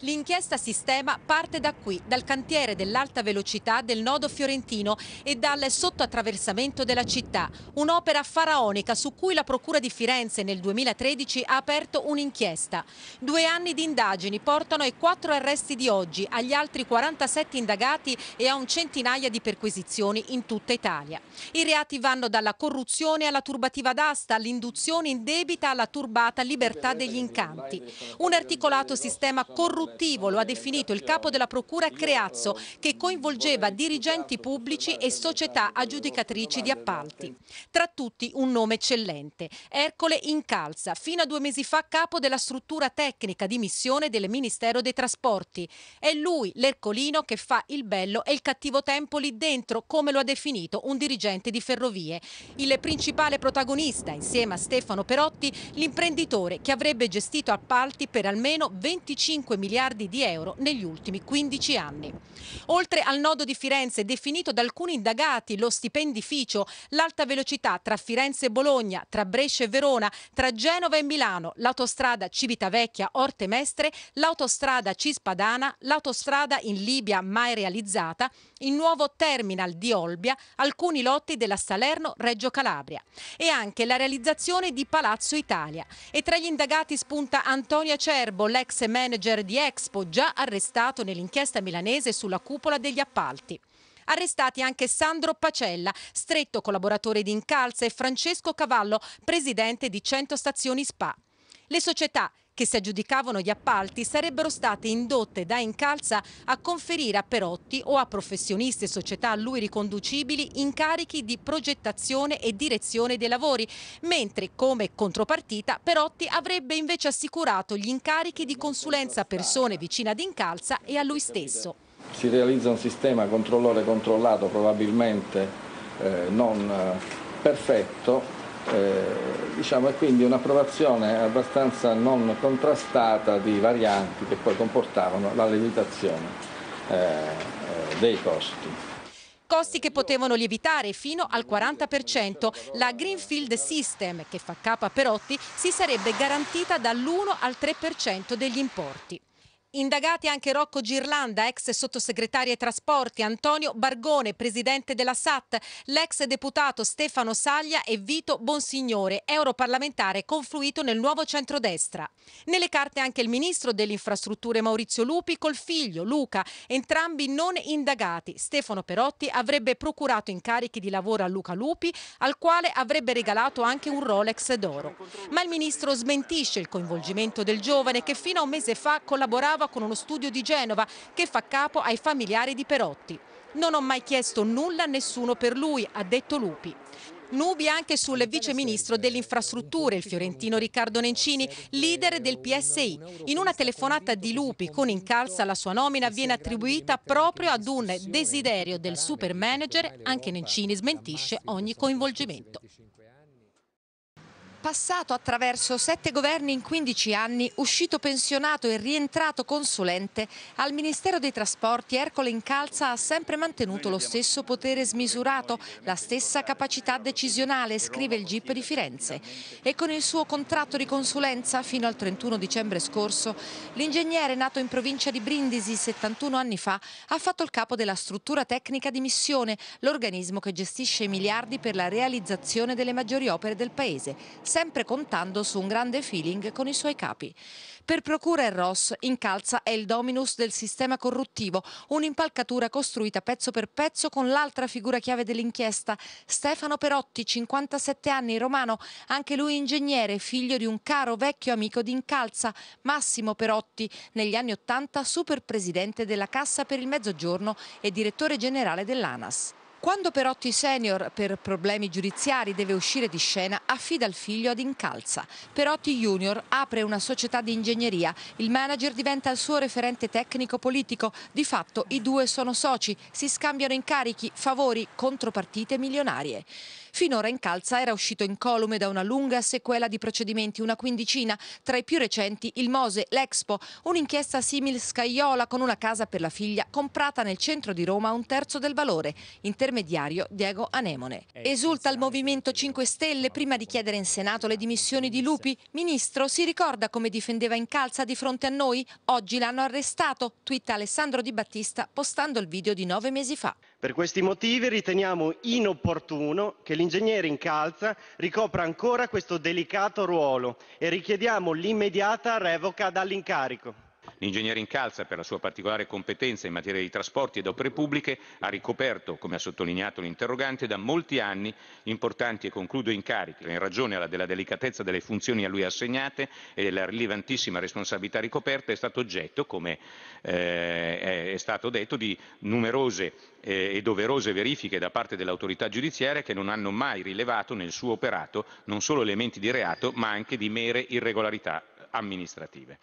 L'inchiesta Sistema parte da qui, dal cantiere dell'alta velocità del nodo fiorentino e dal sottoattraversamento della città, un'opera faraonica su cui la Procura di Firenze nel 2013 ha aperto un'inchiesta. Due anni di indagini portano ai quattro arresti di oggi, agli altri 47 indagati e a un centinaia di perquisizioni in tutta Italia. I reati vanno dalla corruzione alla turbativa d'asta, all'induzione indebita alla turbata libertà degli incanti. Un articolato sistema corruttivo corruttivo, lo ha definito il capo della procura Creazzo, che coinvolgeva dirigenti pubblici e società aggiudicatrici di appalti. Tra tutti un nome eccellente, Ercole Incalza, fino a due mesi fa capo della struttura tecnica di missione del Ministero dei Trasporti. È lui, l'Ercolino, che fa il bello e il cattivo tempo lì dentro, come lo ha definito un dirigente di ferrovie. Il principale protagonista, insieme a Stefano Perotti, l'imprenditore che avrebbe gestito appalti per almeno 25 miliardi miliardi di euro negli ultimi 15 anni. Oltre al nodo di Firenze, definito da alcuni indagati lo stipendificio, l'alta velocità tra Firenze e Bologna, tra Brescia e Verona, tra Genova e Milano, l'autostrada Civitavecchia-Orte Mestre, l'autostrada Cispadana, l'autostrada in Libia mai realizzata, il nuovo terminal di Olbia, alcuni lotti della Salerno-Reggio Calabria e anche la realizzazione di Palazzo Italia. E tra gli indagati spunta Antonia Cerbo, l'ex manager di Expo già arrestato nell'inchiesta milanese sulla cupola degli appalti. Arrestati anche Sandro Pacella, stretto collaboratore di Incalza, e Francesco Cavallo, presidente di 100 Stazioni Spa. Le società che si aggiudicavano gli appalti sarebbero state indotte da Incalza a conferire a Perotti o a professionisti e società a lui riconducibili incarichi di progettazione e direzione dei lavori, mentre come contropartita Perotti avrebbe invece assicurato gli incarichi di consulenza a persone vicine ad Incalza e a lui stesso. Si realizza un sistema controllore controllato probabilmente eh, non eh, perfetto eh, diciamo, è quindi un'approvazione abbastanza non contrastata di varianti che poi comportavano la lievitazione eh, eh, dei costi costi che potevano lievitare fino al 40%. La Greenfield System, che fa capo a Perotti, si sarebbe garantita dall'1 al 3% degli importi. Indagati anche Rocco Girlanda, ex sottosegretario ai trasporti, Antonio Bargone, presidente della SAT, l'ex deputato Stefano Saglia e Vito Bonsignore, europarlamentare confluito nel nuovo centrodestra. Nelle carte anche il ministro delle infrastrutture Maurizio Lupi col figlio Luca, entrambi non indagati. Stefano Perotti avrebbe procurato incarichi di lavoro a Luca Lupi, al quale avrebbe regalato anche un Rolex d'oro. Ma il ministro smentisce il coinvolgimento del giovane che fino a un mese fa collaborava Genova con uno studio di Genova che fa capo ai familiari di Perotti. Non ho mai chiesto nulla a nessuno per lui, ha detto Lupi. Nubi anche sul viceministro delle infrastrutture, il fiorentino Riccardo Nencini, leader del PSI. In una telefonata di Lupi con Incalza la sua nomina viene attribuita proprio ad un desiderio del super manager, anche Nencini smentisce ogni coinvolgimento passato attraverso sette governi in 15 anni, uscito pensionato e rientrato consulente, al Ministero dei Trasporti Ercole Incalza ha sempre mantenuto lo stesso potere smisurato, la stessa capacità decisionale, scrive il GIP di Firenze. E con il suo contratto di consulenza fino al 31 dicembre scorso, l'ingegnere nato in provincia di Brindisi 71 anni fa ha fatto il capo della struttura tecnica di missione, l'organismo che gestisce i miliardi per la realizzazione delle maggiori opere del Paese sempre contando su un grande feeling con i suoi capi. Per Procura e Ross, Incalza è il dominus del sistema corruttivo, un'impalcatura costruita pezzo per pezzo con l'altra figura chiave dell'inchiesta, Stefano Perotti, 57 anni, romano, anche lui ingegnere, figlio di un caro vecchio amico di Incalza, Massimo Perotti, negli anni 80 super presidente della Cassa per il Mezzogiorno e direttore generale dell'ANAS. Quando Perotti Senior, per problemi giudiziari, deve uscire di scena, affida il figlio ad Incalza. Perotti Junior apre una società di ingegneria. Il manager diventa il suo referente tecnico-politico. Di fatto i due sono soci, si scambiano incarichi, favori, contropartite milionarie. Finora Incalza era uscito incolume da una lunga sequela di procedimenti, una quindicina, tra i più recenti il Mose, l'Expo, un'inchiesta simil Scaiola con una casa per la figlia comprata nel centro di Roma a un terzo del valore. In termini intermediario Diego Anemone. Eh, Esulta il Movimento 5 Stelle prima di chiedere in Senato le dimissioni di Lupi. Ministro, si ricorda come difendeva in calza di fronte a noi? Oggi l'hanno arrestato, twitta Alessandro Di Battista postando il video di nove mesi fa. Per questi motivi riteniamo inopportuno che l'ingegnere in calza ricopra ancora questo delicato ruolo e richiediamo l'immediata revoca dall'incarico. L'ingegnere Incalza, per la sua particolare competenza in materia di trasporti ed opere pubbliche, ha ricoperto, come ha sottolineato l'interrogante, da molti anni importanti e concludo incarichi in ragione della delicatezza delle funzioni a lui assegnate e della rilevantissima responsabilità ricoperta, è stato oggetto, come eh, è stato detto, di numerose eh, e doverose verifiche da parte dell'autorità giudiziaria che non hanno mai rilevato nel suo operato non solo elementi di reato ma anche di mere irregolarità amministrative.